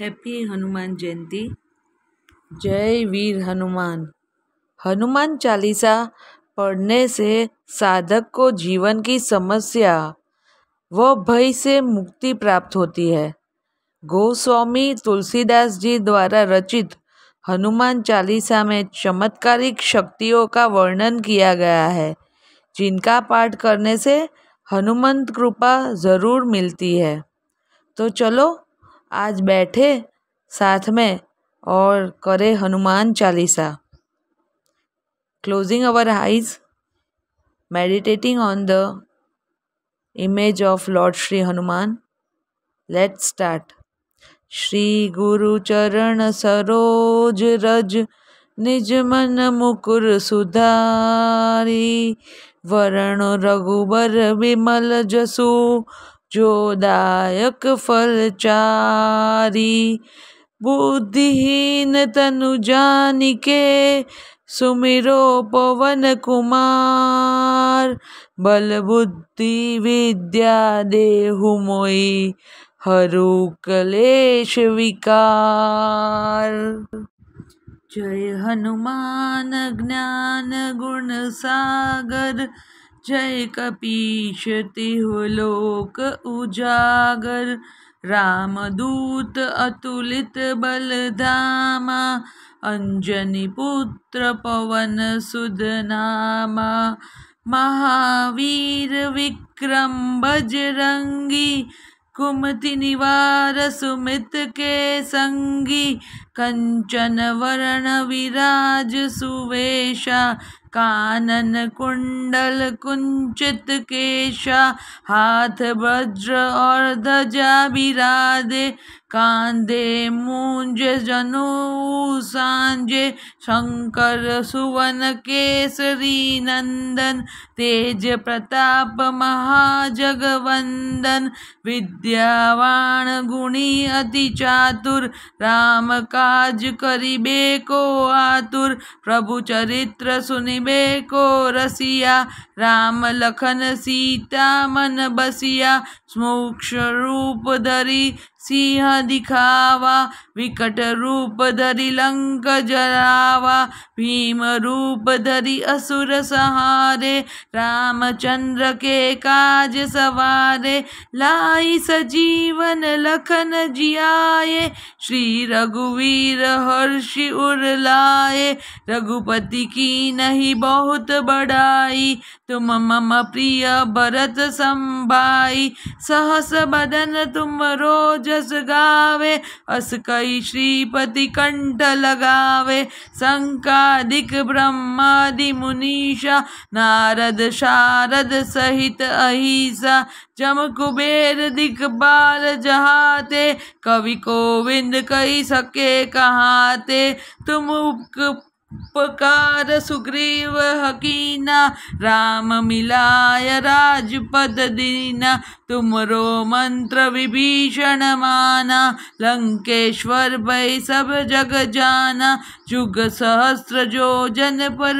Happy Hanuman जयंती जय वीर हनुमान हनुमान चालीसा पढ़ने से साधक को जीवन की समस्या व भय से मुक्ति प्राप्त होती है गोस्वामी तुलसीदास जी द्वारा रचित हनुमान चालीसा में चमत्कारिक शक्तियों का वर्णन किया गया है जिनका पाठ करने से हनुमंत कृपा ज़रूर मिलती है तो चलो आज बैठे साथ में और करे Hanuman Chalisa closing our eyes meditating on the image of lord Shri Hanuman let start श्री गुरु चरण सरोज रज निज मन मुकुर सुधारी वरण रघुबर विमल जसु जो दायक फलचारी बुद्धिहीन तनु जान के सुमिरो पवन कुमार बल बुद्धि विद्या देहु मोई हरु कलेश विकार जय हनुमान ज्ञान गुण सागर जय कपीश लोक उजागर रामदूत अतुलित बलधामा अंजनी पुत्र पवन सुदनामा महावीर विक्रम बजरंगी कुमति निवार सुमित के संगी कंचन वरण विराज सुवेशा कानन कुंडल कुंचित केशा हाथ वज्र और ध्वजा विराजे कांदे मुंजे जनु सांजे शंकर सुवन केसरी नंदन तेज प्रताप महाजगवंदन विद्यावान गुणी अति चातुर राम काज करिबे को आतुर प्रभु चरित्र सुनिबे को रसिया राम लखन सीता मन बसिया मोक्ष रूप धरी सिंह दिखावा विकट रूप धरि लंक जरावा भीम रूप धरी असुर सहारे रामचंद्र के काज सवारे लाई सजीवन लखन जियाए श्री रघुवीर हर्षि उर लाए रघुपति की नहीं बहुत बड़ाई तुम मम प्रिय भरत संभाई सहस बदन तुम रोजस गावे अस कई श्रीपति कंठ लगावे शंकादिक ब्रह्मादि मुनीषा नारद शारद सहित अहिसा जम कुबेर दिख बाल जहाते कवि कोविंद कही सके कहाते तुम उप उपकार सुग्रीव हकीना राम मिलाय राजपद दीना तुमरो मंत्र विभीषण माना लंकेश्वर भई सब जग जाना जुग सहस्र जो जन पर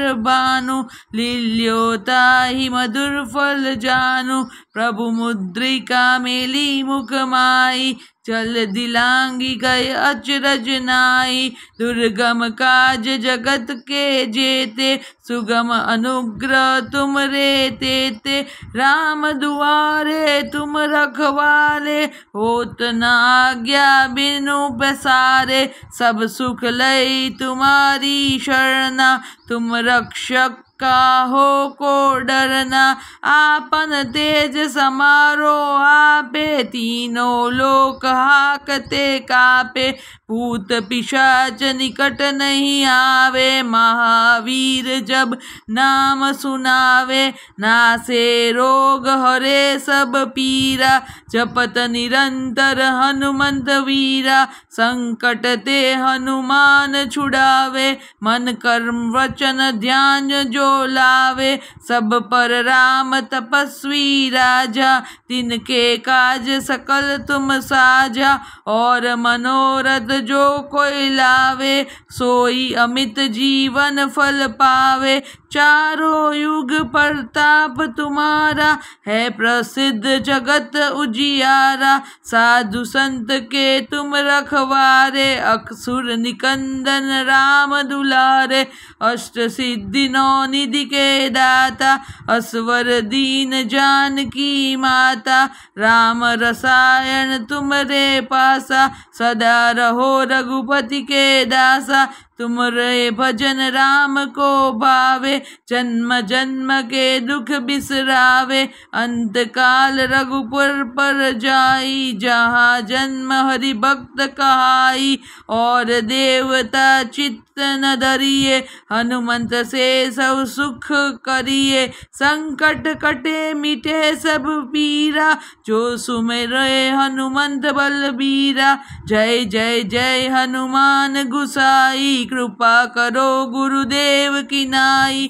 लील्योता ही मधुर फल जानु प्रभु मुद्रिका मेली मुख माई चल दिलांगी गए अचरज नाई दुर्गम काज जगत के जेते सुगम अनुग्रह तुम रे तेते राम दुआरे तुम रखवारे होत न आज्ञा बिनु पसारे सब सुख लई तुम तुम्हारी शरणा तुम रक्षक का हो को डरना आपन तेज समारो आपे तीनों लोक हाकते कापे भूत पिशाच निकट नहीं आवे महावीर जब नाम सुनावे ना से रोग हरे सब पीरा जपत निरंतर हनुमंत वीरा संकट ते हनुमान छुड़ावे मन कर्म वचन ध्यान जो लावे सब पर राम तपस्वी राजा तिनके काज सकल तुम साजा और मनोरथ जो कोई लावे सोई अमित जीवन फल पावे चारों युग प्रताप तुम्हारा है प्रसिद्ध जगत उजियारा साधु संत के तुम रखवारे अक्सुर निकंदन राम दुलारे अष्ट सिद्धि नौ निधि के दाता अस्वर दीन जान की माता राम रसायन तुम रे पासा सदा रहो रघुपति के दासा तुम रे भजन राम को भावे जन्म जन्म के दुख बिसरावे अंत काल रघुपुर पर जाई जहाँ जन्म हरि भक्त कहाई और देवता चित्त न धरिए हनुमंत से सब सुख करिए संकट कटे मिटे सब पीरा जो रहे हनुमंत बलबीरा जय जय जय हनुमान गुसाई कृपा करो गुरुदेव की नाई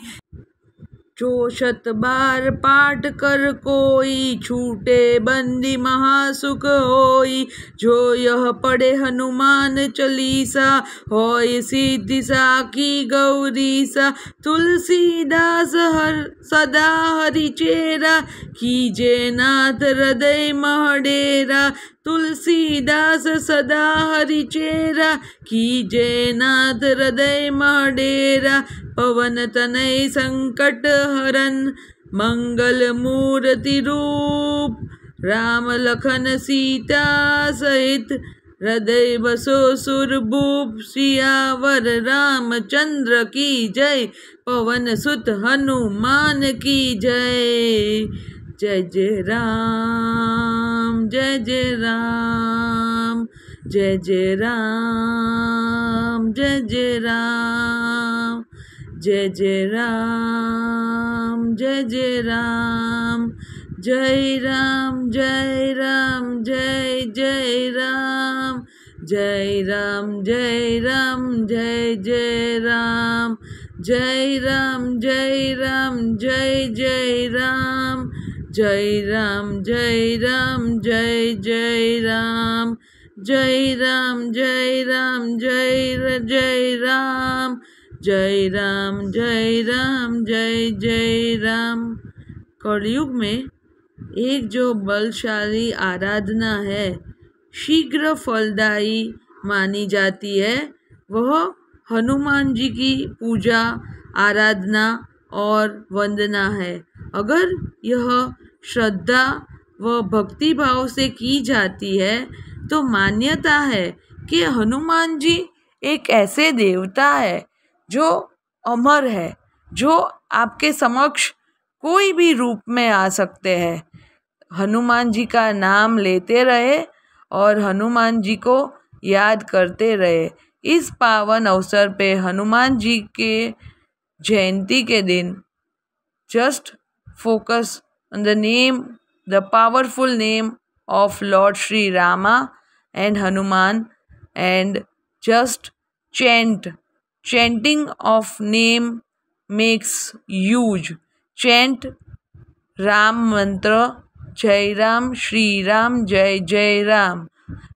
जो शत बार पाठ कर कोई छूटे बंदी महासुख होई जो यह पढ़े हनुमान चलीसा होय सिद्धि साखी गौरी सा तुलसीदास हर सदा हरि चेरा जे नाथ हृदय महडेरा तुलसीदास सदा हरिचेरा कीजे नाथ हृदय मडेरा पवन तनय संकट हरन मंगल मूर्ति रूप राम लखन सीता सहित हृदय बसो सुरभूप सियावर रामचंद्र की जय पवन सुत हनुमान की जय जय जय राम जय जय राम जय जय राम जय जय राम जय जय राम जय जय राम जय राम जय राम जय जय राम जय राम जय राम जय जय राम जय राम जय राम जय जय राम जय राम जय राम जय जय राम जय राम जय राम जय जय राम जय राम जय राम जय जय राम कलयुग में एक जो बलशाली आराधना है शीघ्र फलदायी मानी जाती है वह हनुमान जी की पूजा आराधना और वंदना है अगर यह श्रद्धा व भक्ति भाव से की जाती है तो मान्यता है कि हनुमान जी एक ऐसे देवता है जो अमर है जो आपके समक्ष कोई भी रूप में आ सकते हैं हनुमान जी का नाम लेते रहे और हनुमान जी को याद करते रहे इस पावन अवसर पे हनुमान जी के जयंती के दिन just focus on the name, the powerful name of Lord Sri Rama and Hanuman and just chant. Chanting of name makes huge. Chant Ram mantra Jai Ram, Shri Ram, Jai Jai Ram,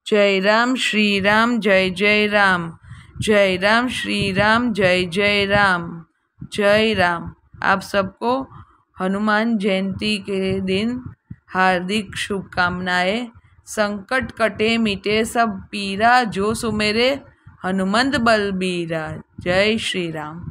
Jai Ram, Shri Ram, Jai Jai Ram, Jai Ram, Shri Ram, Jai Jai Ram, Jai Ram. आप सबको हनुमान जयंती के दिन हार्दिक शुभकामनाएं संकट कटे मिटे सब पीरा जो सुमेरे हनुमंत बलबीरा जय श्री राम